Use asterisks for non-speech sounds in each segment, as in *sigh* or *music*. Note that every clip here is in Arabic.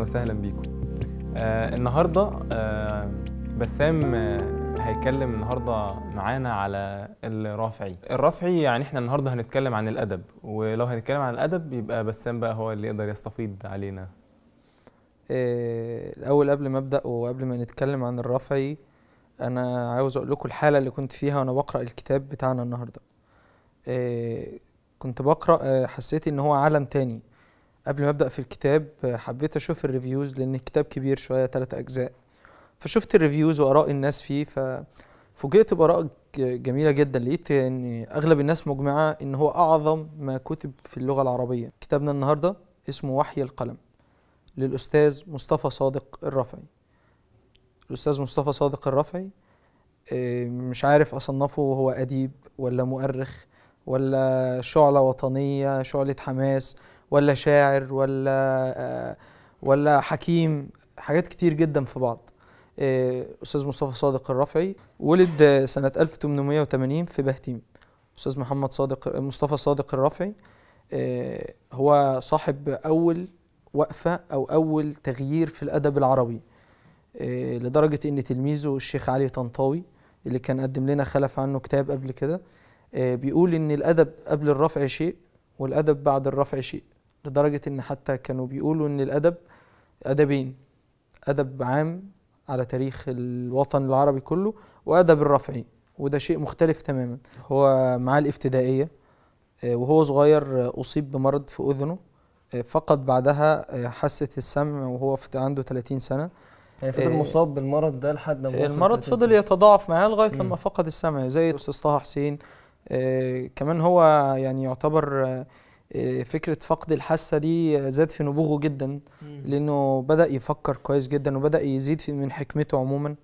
اهلا وسهلا بيكم آه النهارده آه بسام آه هيتكلم النهارده معانا على الرافعي الرافعي يعني احنا النهارده هنتكلم عن الادب ولو هنتكلم عن الادب يبقى بسام بقى هو اللي يقدر يستفيض علينا آه الاول قبل ما ابدا وقبل ما نتكلم عن الرافعي انا عاوز اقول لكم الحاله اللي كنت فيها وانا بقرا الكتاب بتاعنا النهارده آه كنت بقرا آه، حسيت ان هو عالم تاني قبل ما ابدا في الكتاب حبيت اشوف الريفيوز لان الكتاب كبير شويه ثلاث اجزاء فشفت الريفيوز واراء الناس فيه ففوجئت باراء جميله جدا لقيت ان اغلب الناس مجمعه ان هو اعظم ما كتب في اللغه العربيه كتابنا النهارده اسمه وحي القلم للاستاذ مصطفى صادق الرفعي الاستاذ مصطفى صادق الرفعي آه، مش عارف اصنفه هو اديب ولا مؤرخ ولا شعله وطنيه شعله حماس ولا شاعر ولا آه، ولا حكيم حاجات كتير جدا في بعض آه، استاذ مصطفى صادق الرفعي ولد سنه 1880 في بهتيم استاذ محمد صادق مصطفى صادق الرفعي آه، هو صاحب اول وقفه او اول تغيير في الادب العربي لدرجه ان تلميذه الشيخ علي طنطاوي اللي كان قدم لنا خلف عنه كتاب قبل كده بيقول ان الادب قبل الرفع شيء والادب بعد الرفع شيء لدرجة إن حتى كانوا بيقولوا إن الأدب أدبين أدب عام على تاريخ الوطن العربي كله وأدب الرفعي وده شيء مختلف تماما هو معاه الابتدائية آه، وهو صغير آه، أصيب بمرض في أذنه آه، فقد بعدها حاسة السمع وهو عنده 30 سنة يعني فضل مصاب بالمرض ده لحد ما المرض فضل يتضاعف معاه لغايه لما فقد السمع زي الاستاذ طه حسين كمان هو يعني يعتبر آه، فكره فقد الحاسه دي زاد في نبوغه جدا لانه بدا يفكر كويس جدا وبدا يزيد من حكمته عموما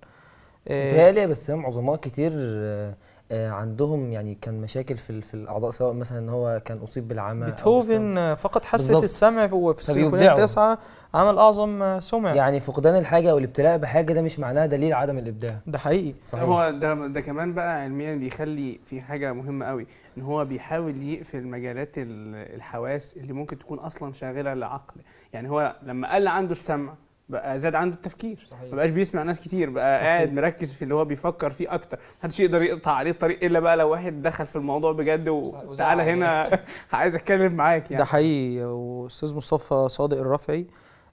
بيتهيألي آه، بس عظماء كتير آه، آه، عندهم يعني كان مشاكل في في الاعضاء سواء مثلا ان هو كان اصيب بالعمى بيتهوفن آه، فقد حاسه السمع في السيمفونيه التاسعه عمل اعظم آه، سمع يعني فقدان الحاجه او الابتلاء بحاجه ده مش معناه دليل عدم الابداع ده حقيقي صحيح هو ده ده كمان بقى علميا بيخلي في حاجه مهمه قوي ان هو بيحاول يقفل مجالات الحواس اللي ممكن تكون اصلا شاغله للعقل يعني هو لما قل عنده السمع بقى زاد عنده التفكير صحيح. ما بقاش بيسمع ناس كتير بقى صحيح. قاعد مركز في اللي هو بيفكر فيه اكتر محدش يقدر يقطع عليه الطريق الا بقى لو واحد دخل في الموضوع بجد وتعالى هنا *laughs* عايز اتكلم معاك يعني ده حقيقي واستاذ مصطفى صادق الرافعي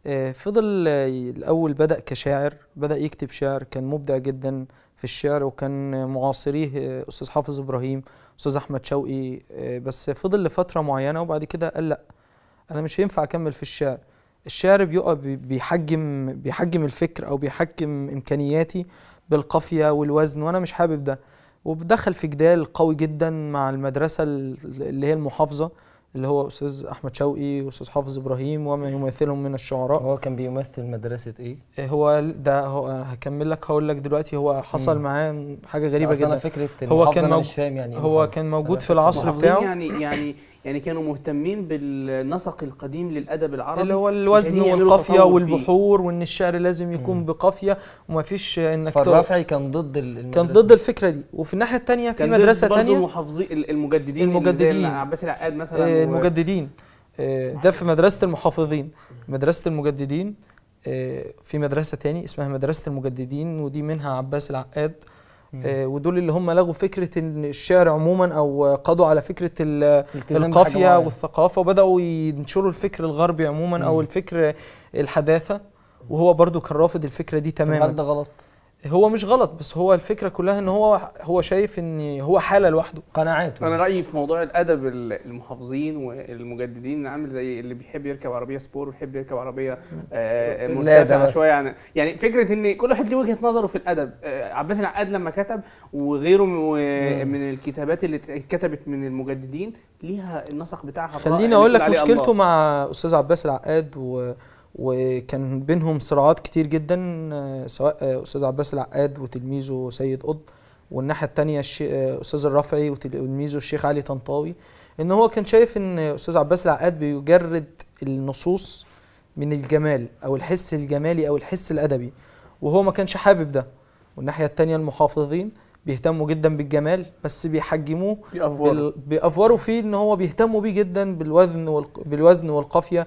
آه، فضل الاول بدا كشاعر بدا يكتب شعر كان مبدع جدا في الشعر وكان معاصريه استاذ حافظ ابراهيم استاذ احمد شوقي آه، بس فضل لفتره معينه وبعد كده قال لا انا مش هينفع اكمل في الشعر الشعر بيقف بيحجم بيحجم الفكر او بيحجم امكانياتي بالقافيه والوزن وانا مش حابب ده وبدخل في جدال قوي جدا مع المدرسه اللي هي المحافظه اللي هو استاذ احمد شوقي واستاذ حافظ ابراهيم وما يمثلهم من الشعراء هو كان بيمثل مدرسه ايه, إيه، هو ده هو هكمل لك هقول لك دلوقتي هو حصل معاه حاجه غريبه جدا فكره هو كان مش فاهم يعني هو كان موجود في العصر بتاعه يعني يعني يعني كانوا مهتمين بالنسق القديم للادب العربي اللي هو الوزن والقافيه والبحور وان الشعر لازم يكون مم. بقافيه وما فيش انك فالرافعي كان ضد المدرسة. كان ضد الفكره دي وفي الناحيه الثانيه في مدرسه ثانيه المحافظين المجددين المجددين عباس العقاد آه، مثلا المجددين آه، ده في مدرسه المحافظين مدرسه المجددين آه، في مدرسه ثاني اسمها مدرسه المجددين ودي منها عباس العقاد آه، ودول اللي هم لغوا فكره ان الشعر عموما او قضوا على فكره القافيه والثقافه وبداوا ينشروا الفكر الغربي عموما او الفكر الحداثه وهو برضو كان رافض الفكره دي تماما ده غلط هو مش غلط بس هو الفكره كلها ان هو هو شايف ان هو حاله لوحده قناعاته انا رايي في موضوع الادب المحافظين والمجددين عامل زي اللي بيحب يركب عربيه سبور ويحب يركب عربيه آه مرتفعه شويه يعني يعني فكره ان كل واحد ليه وجهه نظره في الادب آه عباس العقاد لما كتب وغيره من, الكتابات اللي اتكتبت من المجددين ليها النسق بتاعها خليني اقول لك مشكلته مع استاذ عباس العقاد و وكان بينهم صراعات كتير جدا آه، سواء آه، استاذ عباس العقاد وتلميذه سيد قطب والناحيه الثانيه آه، استاذ الرافعي وتلميذه الشيخ علي طنطاوي ان هو كان شايف ان استاذ عباس العقاد بيجرد النصوص من الجمال او الحس الجمالي او الحس الادبي وهو ما كانش حابب ده والناحيه الثانيه المحافظين بيهتموا جدا بالجمال بس بيحجموه بيأفوروا بال... بيأفوروا فيه ان هو بيهتموا بيه جدا بالوزن وال... بالوزن والقافيه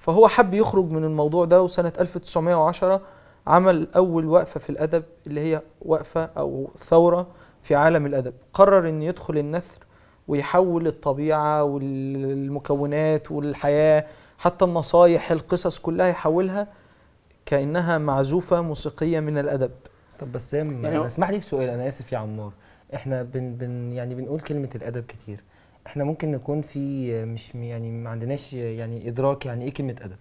فهو حب يخرج من الموضوع ده وسنة 1910 عمل أول وقفة في الأدب اللي هي وقفة أو ثورة في عالم الأدب قرر أن يدخل النثر ويحول الطبيعة والمكونات والحياة حتى النصايح القصص كلها يحولها كأنها معزوفة موسيقية من الأدب طب بسام يعني اسمح لي في سؤال أنا آسف يا عمار احنا بن بن يعني بنقول كلمه الادب كتير احنا ممكن نكون في مش يعني ما عندناش يعني ادراك يعني ايه كلمه ادب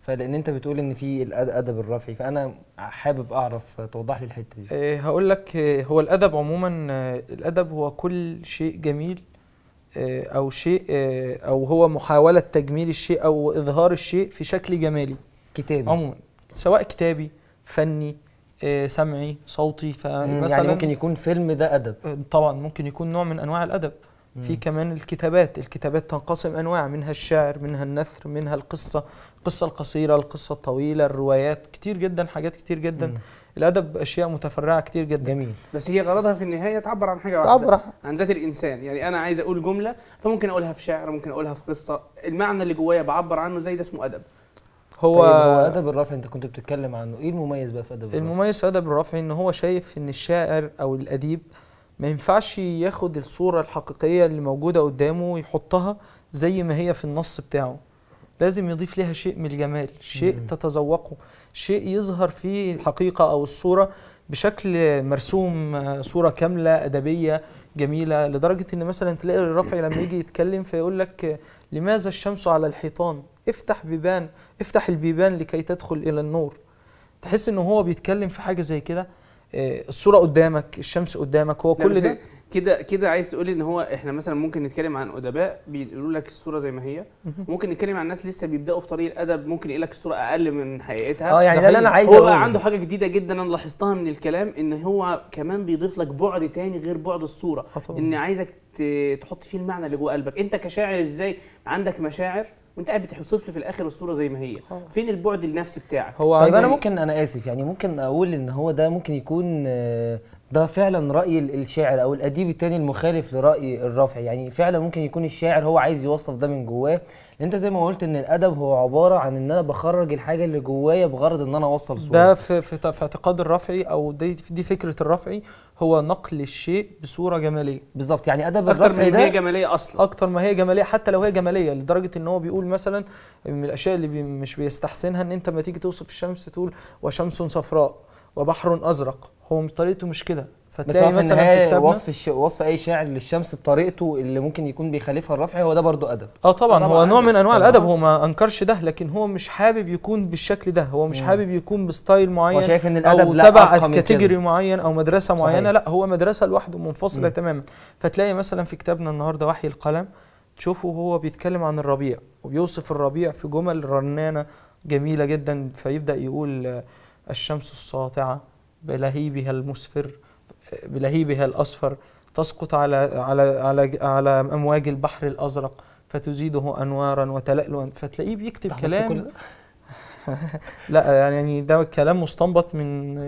فلان انت بتقول ان في الادب الرفعي فانا حابب اعرف توضح لي الحته دي آه، هقول لك آه، هو الادب عموما آه، الادب هو كل شيء جميل او شيء او هو محاوله تجميل الشيء او اظهار الشيء في شكل جمالي كتابي عموما سواء كتابي فني سمعي صوتي فمثلا يعني ممكن يكون فيلم ده ادب طبعا ممكن يكون نوع من انواع الادب في كمان الكتابات الكتابات تنقسم انواع منها الشعر منها النثر منها القصه القصه القصيره القصه الطويله الروايات كتير جدا حاجات كتير جدا مم. الادب اشياء متفرعه كتير جدا جميل بس هي غرضها في النهايه تعبر عن حاجه واحده تعبر عن ذات الانسان يعني انا عايز اقول جمله فممكن اقولها في شعر ممكن اقولها في قصه المعنى اللي جوايا بعبر عنه زي ده اسمه ادب هو طيب هو ادب الرافعي انت كنت بتتكلم عنه ايه المميز بقى في ادب الرافعي المميز في ادب الرافعي ان هو شايف ان الشاعر او الاديب ما ينفعش ياخد الصورة الحقيقية اللي موجودة قدامه ويحطها زي ما هي في النص بتاعه لازم يضيف لها شيء من الجمال شيء مم. تتذوقه شيء يظهر فيه الحقيقة أو الصورة بشكل مرسوم صورة كاملة أدبية جميلة لدرجة أن مثلا تلاقي الرافعي لما يجي يتكلم فيقول لك لماذا الشمس على الحيطان افتح بيبان افتح البيبان لكي تدخل إلى النور تحس أنه هو بيتكلم في حاجة زي كده آه، الصوره قدامك الشمس قدامك هو كل ده كده كده عايز تقول ان هو احنا مثلا ممكن نتكلم عن ادباء بينقلوا لك الصوره زي ما هي ممكن نتكلم عن ناس لسه بيبداوا في طريق الادب ممكن يقول لك الصوره اقل من حقيقتها اه يعني ده اللي انا عايز هو بقى عنده حاجه جديده جدا انا لاحظتها من الكلام ان هو كمان بيضيف لك بعد تاني غير بعد الصوره آه، ان عايزك تحط فيه المعنى اللي جوه قلبك انت كشاعر ازاي عندك مشاعر وانت قاعد بتحصف لي في الاخر الصوره زي ما هي اه. فين البعد النفسي بتاعك هو طيب انا ممكن انا اسف يعني ممكن اقول ان هو ده ممكن يكون آه، ده فعلا راي الشاعر او الاديب الثاني المخالف لراي الرافع يعني فعلا ممكن يكون الشاعر هو عايز يوصف ده من جواه انت زي ما قلت ان الادب هو عباره عن ان انا بخرج الحاجه اللي جوايا بغرض ان انا اوصل صوره ده في في, في اعتقاد الرافعي او دي دي فكره الرافعي هو نقل الشيء بصوره جماليه بالظبط يعني ادب الرافعي ده هي جماليه اصلا اكتر ما هي جماليه حتى لو هي جماليه لدرجه ان هو بيقول مثلا من الاشياء اللي بي مش بيستحسنها ان انت لما تيجي توصف الشمس تقول وشمس صفراء وبحر ازرق هو طريقته مش كده فتلاقي مثلا في كتابنا وصف الش... وصف اي شاعر للشمس بطريقته اللي ممكن يكون بيخالفها الرفعي هو ده برضو ادب اه طبعا, طبعًا هو نوع من انواع طبعًا. الادب هو ما انكرش ده لكن هو مش حابب يكون بالشكل ده هو مش مم. حابب يكون بستايل معين هو شايف ان الادب او تبع كاتيجوري معين او مدرسه صحيح. معينه لا هو مدرسه لوحده منفصله مم. تماما فتلاقي مثلا في كتابنا النهارده وحي القلم تشوفه هو بيتكلم عن الربيع وبيوصف الربيع في جمل رنانه جميله جدا فيبدا يقول الشمس الساطعه بلهيبها المسفر بلهيبها الأصفر تسقط على على على على أمواج البحر الأزرق فتزيده أنوارا وتلألؤا فتلاقيه بيكتب كلام *laughs* لا يعني،, يعني ده كلام مستنبط من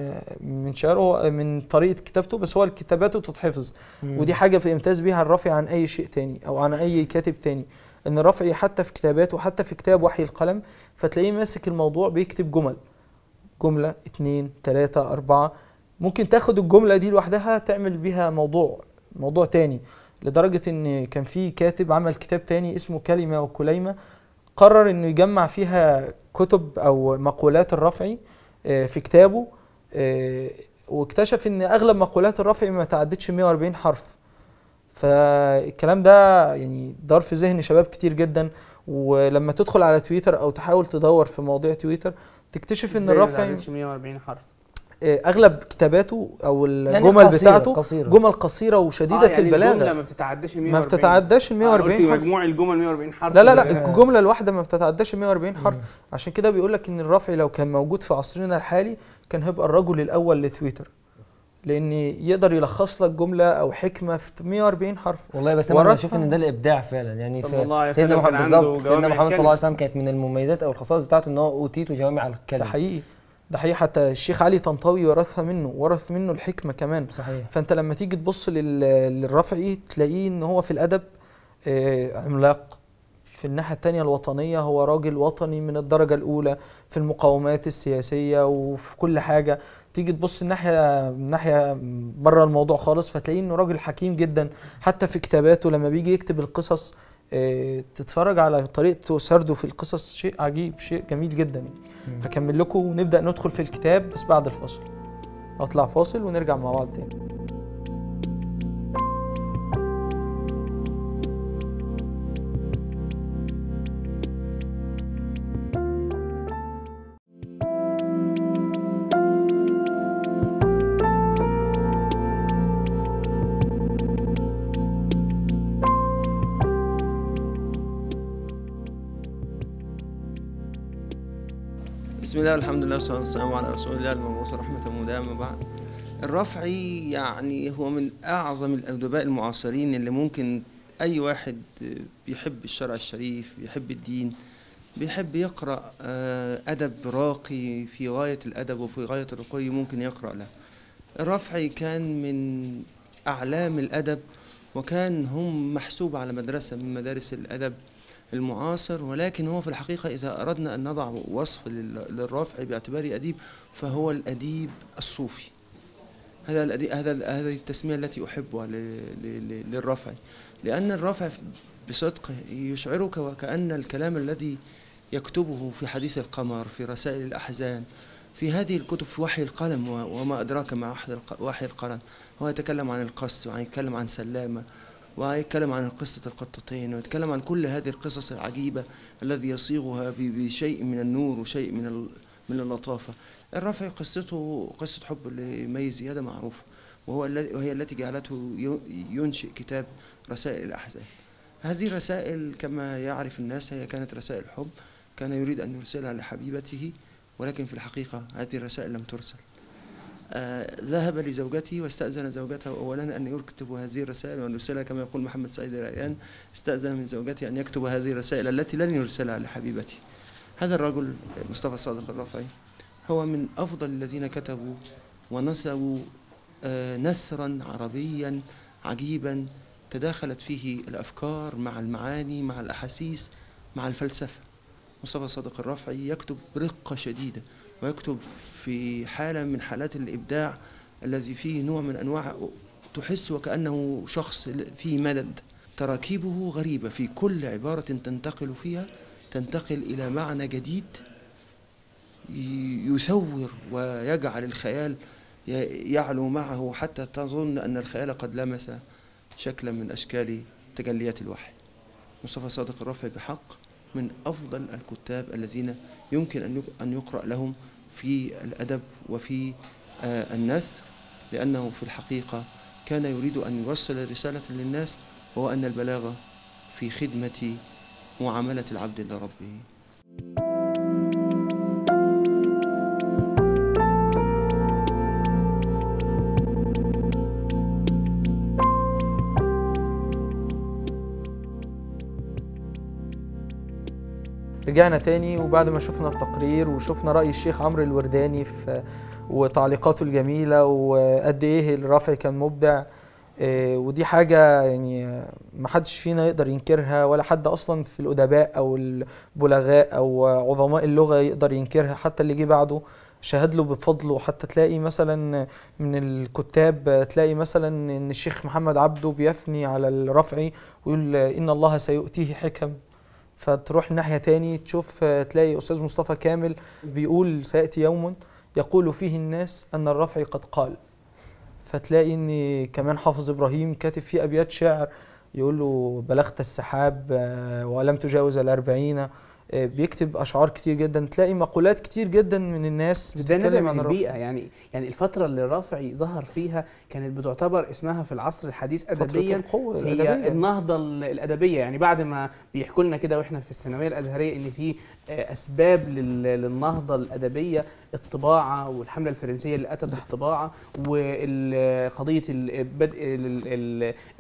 من شعره من طريقه كتابته بس هو كتاباته تتحفظ ودي حاجه في امتاز بيها الرافعي عن اي شيء تاني او عن اي كاتب تاني ان الرافعي حتى في كتاباته حتى في كتاب وحي القلم فتلاقيه ماسك الموضوع بيكتب جمل جمله اتنين تلاته اربعه ممكن تاخد الجمله دي لوحدها تعمل بيها موضوع موضوع تاني لدرجه ان كان في كاتب عمل كتاب تاني اسمه كلمه وكليمه قرر انه يجمع فيها كتب او مقولات الرفعي آه، في كتابه آه، واكتشف ان اغلب مقولات الرفعي ما تعدتش 140 حرف فالكلام ده يعني دار في ذهن شباب كتير جدا ولما تدخل على تويتر او تحاول تدور في مواضيع تويتر تكتشف ان الرف ما 140 حرف آه، اغلب كتاباته او يعني الجمل قصيرة بتاعته قصيرة. جمل قصيره وشديده آه يعني البلاغه ما بتتعداش ال 140 ما بتتعداش ال 140 آه، حرف مجموع الجمل 140 حرف لا لا لا آه. الجمله الواحده ما بتتعداش ال 140 حرف عشان كده بيقول لك ان الرافعي لو كان موجود في عصرنا الحالي كان هيبقى الرجل الاول لتويتر لان يقدر يلخص لك جمله او حكمه في 140 حرف والله بس انا بشوف ان ده الابداع فعلا يعني في سيدنا محمد بالظبط سيدنا محمد صلى الله عليه وسلم كانت من المميزات او الخصائص بتاعته ان هو اوتيته جوامع الكلم ده حقيقي ده حقيقي حتى الشيخ علي طنطاوي ورثها منه ورث منه الحكمه كمان صحيح فانت لما تيجي تبص للرافعي تلاقيه ان هو في الادب آه، عملاق في الناحية الثانية الوطنية هو راجل وطني من الدرجة الأولى في المقاومات السياسية وفي كل حاجة تيجي تبص الناحيه ناحيه بره الموضوع خالص فتلاقيه انه راجل حكيم جدا حتى في كتاباته لما بيجي يكتب القصص آه، تتفرج على طريقته سرده في القصص شيء عجيب شيء جميل جدا يعني هكمل لكم ونبدا ندخل في الكتاب بس بعد الفاصل اطلع فاصل ونرجع مع بعض تاني الله والحمد لله والصلاة والسلام على رسول الله المبعوث رحمة مدامة بعد الرفعي يعني هو من أعظم الأدباء المعاصرين اللي ممكن أي واحد بيحب الشرع الشريف بيحب الدين بيحب يقرأ آه، أدب راقي في غاية الأدب وفي غاية الرقي ممكن يقرأ له الرفعي كان من أعلام الأدب وكان هم محسوب على مدرسة من مدارس الأدب المعاصر ولكن هو في الحقيقة إذا أردنا أن نضع وصف للرافعي باعتباره أديب فهو الأديب الصوفي هذا الأدي... هذا هذه التسمية التي أحبها للرافعي لأن الرافع بصدق يشعرك وكأن الكلام الذي يكتبه في حديث القمر في رسائل الأحزان في هذه الكتب في وحي القلم وما أدراك ما وحي القلم هو يتكلم عن القص ويتكلم عن سلامة ويتكلم عن قصة القطتين ويتكلم عن كل هذه القصص العجيبة الذي يصيغها بشيء من النور وشيء من من اللطافة الرافعي قصته قصة حب لمي زيادة معروفة وهو وهي التي جعلته ينشئ كتاب رسائل الأحزاب هذه الرسائل كما يعرف الناس هي كانت رسائل حب كان يريد أن يرسلها لحبيبته ولكن في الحقيقة هذه الرسائل لم ترسل ذهب لزوجته واستأذن زوجته أولا أن يكتب هذه الرسائل وأن يرسلها كما يقول محمد سعيد الريان استأذن من زوجته أن يكتب هذه الرسائل التي لن يرسلها لحبيبتي هذا الرجل مصطفى صادق الرافعي هو من أفضل الذين كتبوا ونسبوا آه، نسرا عربيا عجيبا تداخلت فيه الأفكار مع المعاني مع الأحاسيس مع الفلسفة مصطفى صادق الرافعي يكتب برقة شديدة ويكتب في حالة من حالات الإبداع الذي فيه نوع من أنواع تحس وكأنه شخص فيه مدد تراكيبه غريبة في كل عبارة تنتقل فيها تنتقل إلى معنى جديد يسور ويجعل الخيال يعلو معه حتى تظن أن الخيال قد لمس شكلا من أشكال تجليات الوحي مصطفى صادق الرافعي بحق من أفضل الكتاب الذين يمكن أن يقرأ لهم في الأدب وفي آه، النثر لأنه في الحقيقة كان يريد أن يوصل رسالة للناس وهو أن البلاغة في خدمة معاملة العبد لربه رجعنا تاني وبعد ما شفنا التقرير وشفنا رأي الشيخ عمرو الورداني في وتعليقاته الجميلة وقد إيه الرفع كان مبدع آه، ودي حاجة يعني ما حدش فينا يقدر ينكرها ولا حد أصلا في الأدباء أو البلغاء أو عظماء اللغة يقدر ينكرها حتى اللي جه بعده شهد له بفضله حتى تلاقي مثلا من الكتاب تلاقي مثلا ان الشيخ محمد عبده بيثني على الرفعي ويقول ان الله سيؤتيه حكم فتروح ناحيه تاني تشوف آه، تلاقي استاذ مصطفى كامل بيقول سياتي يوم يقول فيه الناس ان الرفع قد قال فتلاقي ان كمان حافظ ابراهيم كاتب فيه ابيات شعر يقول له بلغت السحاب آه، ولم تجاوز الأربعين آه، بيكتب اشعار كتير جدا تلاقي مقولات كتير جدا من الناس بتتكلم عن البيئه يعني يعني الفتره اللي رافعي ظهر فيها كانت بتعتبر اسمها في العصر الحديث ادبيا القوة هي الأدبية. النهضه الادبيه يعني بعد ما بيحكوا لنا كده واحنا في الثانويه الازهريه ان في اسباب للنهضه الادبيه الطباعه والحمله الفرنسيه اللي اتت الطباعه وقضيه بدء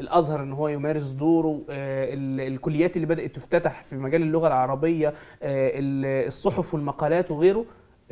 الازهر ان هو يمارس دوره آه، الكليات اللي بدات تفتتح في مجال اللغه العربيه آه، الصحف والمقالات وغيره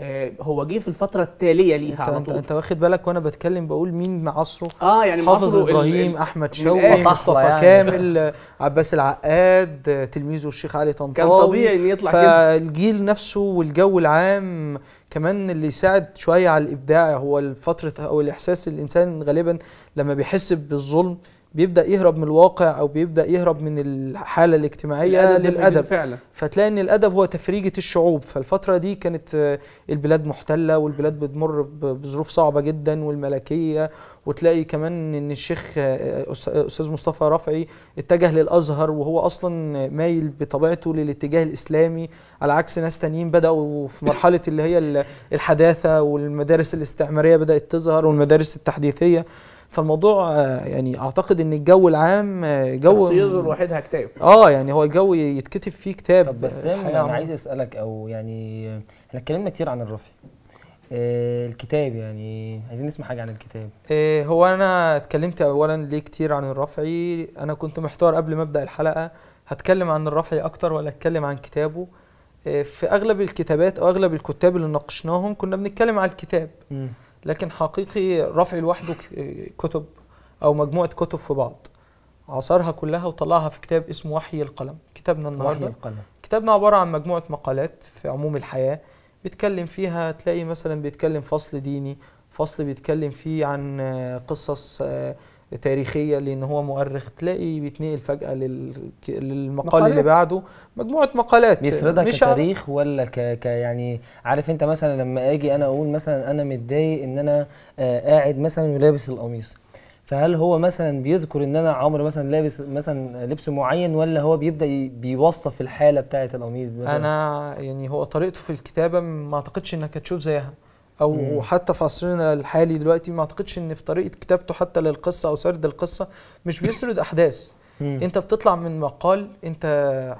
آه، هو جه في الفتره التاليه ليها انت على طول انت واخد بالك وانا بتكلم بقول مين معاصره اه يعني حافظ ابراهيم احمد شوقي مصطفى يعني. كامل عباس العقاد تلميذه الشيخ علي طنطاوي كان طبيعي ان يطلع فالجيل كده. نفسه والجو العام كمان اللي يساعد شويه على الابداع هو الفتره او الاحساس الانسان غالبا لما بيحس بالظلم بيبدا يهرب من الواقع او بيبدا يهرب من الحاله الاجتماعيه للادب فعلا فتلاقي ان الادب هو تفريجه الشعوب فالفتره دي كانت آه، البلاد محتله والبلاد بتمر بظروف صعبه جدا والملكيه وتلاقي كمان ان الشيخ آه، استاذ مصطفى رفعي اتجه للازهر وهو اصلا مايل بطبيعته للاتجاه الاسلامي على عكس ناس تانيين بداوا في مرحله اللي هي الحداثه والمدارس الاستعماريه بدات تظهر والمدارس التحديثيه فالموضوع آه، يعني اعتقد ان الجو العام آه، جو شخصيته لوحدها كتاب اه يعني هو الجو يتكتب فيه كتاب طب بس آه، انا عم. عايز اسالك او يعني احنا اتكلمنا كتير عن الرفي الكتاب يعني عايزين نسمع حاجه عن الكتاب هو انا اتكلمت اولا ليه كتير عن الرفعي انا كنت محتار قبل ما ابدا الحلقه هتكلم عن الرفعي اكتر ولا اتكلم عن كتابه في اغلب الكتابات او اغلب الكتاب اللي ناقشناهم كنا بنتكلم على الكتاب م. لكن حقيقي رفع لوحده كتب او مجموعه كتب في بعض عصرها كلها وطلعها في كتاب اسمه وحي القلم كتابنا النهارده وحي القلم كتابنا عباره عن مجموعه مقالات في عموم الحياه بيتكلم فيها تلاقي مثلا بيتكلم فصل ديني فصل بيتكلم فيه عن قصص آه، تاريخيه لان هو مؤرخ تلاقي بيتنقل فجاه للمقال اللي بعده مجموعه مقالات بيسردها مش كتاريخ ولا ك... ك يعني عارف انت مثلا لما اجي انا اقول مثلا انا متضايق ان انا آه قاعد مثلا ولابس القميص فهل هو مثلا بيذكر ان انا عمرو مثلا لابس مثلا لبس معين ولا هو بيبدا بيوصف الحاله بتاعه القميص انا يعني هو طريقته في الكتابه ما اعتقدش انك هتشوف زيها او مم. حتى في عصرنا الحالي دلوقتي ما اعتقدش ان في طريقه كتابته حتى للقصه او سرد القصه مش *coughs* بيسرد احداث مم. انت بتطلع من مقال انت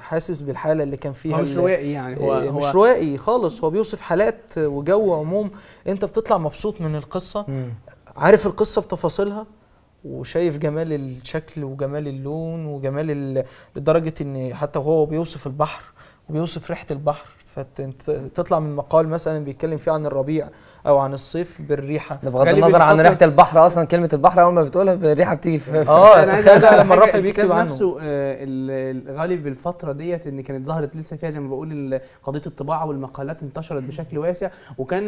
حاسس بالحاله اللي كان فيها مش روائي يعني هو آه، مش هو روائي خالص هو بيوصف حالات وجو عموم انت بتطلع مبسوط من القصه مم. عارف القصه بتفاصيلها وشايف جمال الشكل وجمال اللون وجمال لدرجه ان حتى وهو بيوصف البحر وبيوصف ريحه البحر فتطلع من مقال مثلا بيتكلم فيه عن الربيع او عن الصيف بالريحه بغض النظر عن ريحه البحر اصلا كلمه البحر اول ما بتقولها الريحه بتيجي في اه تخيل لما الرافع بيكتب عنه نفسه آه، الغالب بالفتره ديت ان كانت ظهرت لسه فيها زي ما بقول قضيه الطباعه والمقالات انتشرت بشكل واسع وكان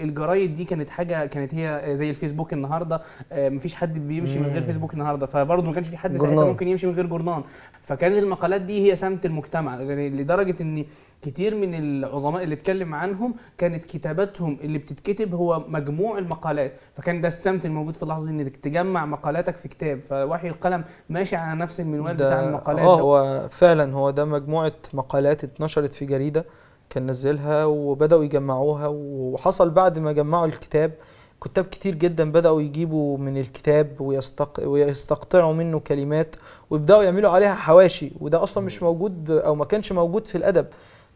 الجرايد دي كانت حاجه كانت هي زي الفيسبوك النهارده آه، مفيش حد بيمشي من غير فيسبوك النهارده فبرضه ما كانش في حد ممكن يمشي من غير جورنان فكانت المقالات دي هي سمت المجتمع يعني لدرجه ان كتير من العظماء اللي اتكلم عنهم كانت كتاباتهم اللي بتتكتب هو مجموع المقالات فكان ده السمت الموجود في اللحظه دي انك تجمع مقالاتك في كتاب فوحي القلم ماشي على نفس المنوال بتاع المقالات اه هو فعلا هو ده مجموعه مقالات اتنشرت في جريده كان نزلها وبداوا يجمعوها وحصل بعد ما جمعوا الكتاب كتاب كتير جدا بدأوا يجيبوا من الكتاب ويستق... ويستقطعوا منه كلمات ويبدأوا يعملوا عليها حواشي وده أصلا مش موجود أو ما كانش موجود في الأدب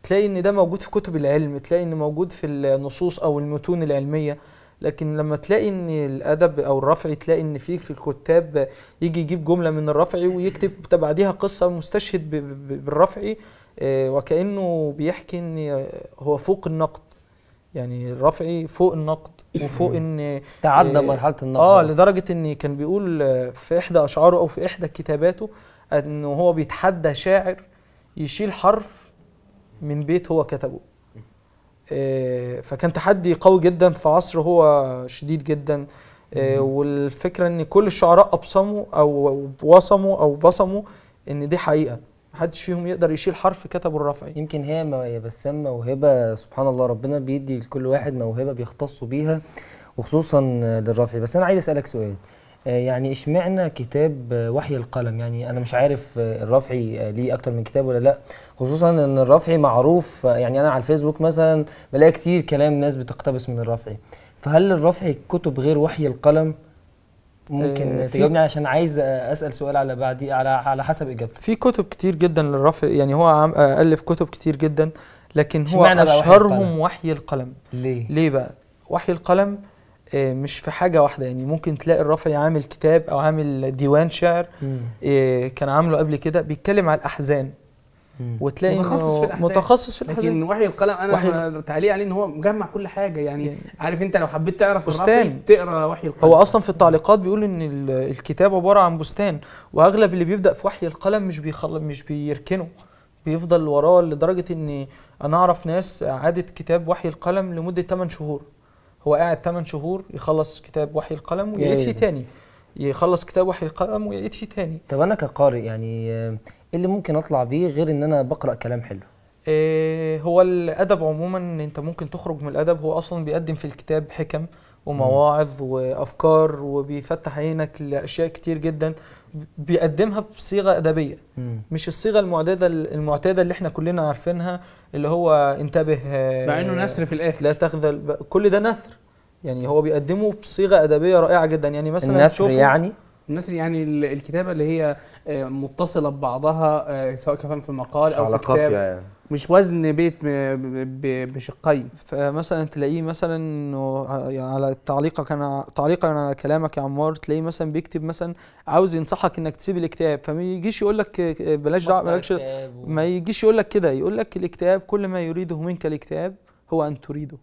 تلاقي ان ده موجود في كتب العلم تلاقي ان موجود في النصوص او المتون العلميه لكن لما تلاقي ان الادب او الرفعي تلاقي ان في في الكتاب يجي يجيب جمله من الرفعي ويكتب بعديها قصه مستشهد بالرفعي آه، وكانه بيحكي ان هو فوق النقد يعني الرفعي فوق النقد وفوق ان *clears throat* تعدى آه، مرحله النقد اه لدرجه ان كان بيقول في احدى اشعاره او في احدى كتاباته انه هو بيتحدى شاعر يشيل حرف من بيت هو كتبه آه، فكان تحدي قوي جدا في عصر هو شديد جدا آه، والفكره ان كل الشعراء ابصموا او وصموا او بصموا ان دي حقيقه محدش فيهم يقدر يشيل حرف كتبه الرفعي يمكن هي يا بسام موهبه سبحان الله ربنا بيدي لكل واحد موهبه بيختصوا بيها وخصوصا للرفعي بس انا عايز اسالك سؤال آه، يعني اشمعنى كتاب وحي القلم يعني انا مش عارف آه، الرافعي آه، ليه اكتر من كتاب ولا لا خصوصا ان الرافعي معروف يعني انا على الفيسبوك مثلا بلاقي كتير كلام ناس بتقتبس من الرافعي فهل الرافعي كتب غير وحي القلم ممكن تجاوبني عشان عايز اسال سؤال على بعدي على على حسب اجابتك في كتب كتير جدا للرافعي يعني هو الف كتب كتير جدا لكن هو اشهرهم وحي القلم, وحي القلم. ليه ليه بقى وحي القلم آه، مش في حاجه واحده يعني ممكن تلاقي الرافعي عامل كتاب او عامل ديوان شعر آه، كان عامله قبل كده بيتكلم على الاحزان وتلاقي متخصص في الاحزان متخصص في الاحزان لكن وحي القلم انا وحي... تعليق عليه ان هو مجمع كل حاجه يعني, يعني عارف انت لو حبيت تعرف بستان تقرا وحي القلم هو اصلا في التعليقات بيقول ان الكتاب عباره عن بستان واغلب اللي بيبدا في وحي القلم مش بيخل... مش بيركنه بيفضل وراه لدرجه ان انا اعرف ناس عادت كتاب وحي القلم لمده 8 شهور هو قاعد 8 شهور يخلص كتاب وحي القلم ويعيد إيه. فيه تاني يخلص كتاب وحي القلم ويعيد فيه تاني طب انا كقارئ يعني ايه اللي ممكن اطلع بيه غير ان انا بقرا كلام حلو إيه هو الادب عموما انت ممكن تخرج من الادب هو اصلا بيقدم في الكتاب حكم ومواعظ وافكار وبيفتح عينك لاشياء كتير جدا بيقدمها بصيغه ادبيه مش الصيغه المعتاده المعتاده اللي احنا كلنا عارفينها اللي هو انتبه آه، مع انه نثر في الاخر لا تخذل كل ده نثر يعني هو بيقدمه بصيغه ادبيه رائعه جدا يعني مثلا النثر يعني النثر يعني الكتابه اللي هي آه، متصله ببعضها آه، سواء كان في مقال او في كتاب يعني. مش وزن بيت بشقين فمثلا تلاقيه مثلا انه يعني على تعليقك انا تعليقا على كلامك يا عمار تلاقيه مثلا بيكتب مثلا عاوز ينصحك انك تسيب الاكتئاب فما يجيش يقول لك بلاش دعوه مالكش ما يجيش يقول لك كده يقول لك الاكتئاب كل ما يريده منك الاكتئاب هو ان تريده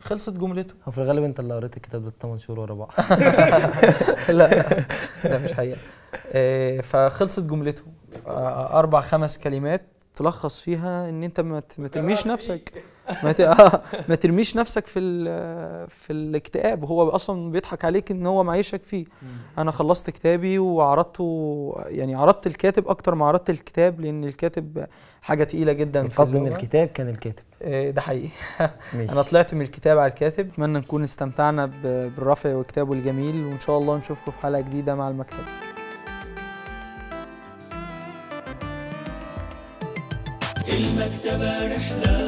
خلصت جملته هو في الغالب انت اللي قريت الكتاب ده 8 شهور ورا بعض *laughs* لا ده مش حقيقه آه، فخلصت جملته آه، آه، اربع خمس كلمات تلخص فيها ان انت ما ترميش نفسك *laughs* ما آه، ما ترميش نفسك في في الاكتئاب هو اصلا بيضحك عليك ان هو معيشك فيه انا خلصت كتابي وعرضته يعني عرضت الكاتب اكتر ما عرضت الكتاب لان الكاتب حاجه تقيله جدا القصد من الكتاب كان الكاتب آه، ده حقيقي *laughs* انا طلعت من الكتاب على الكاتب اتمنى نكون استمتعنا بالرفع وكتابه الجميل وان شاء الله نشوفكم في حلقه جديده مع المكتب شباب رحله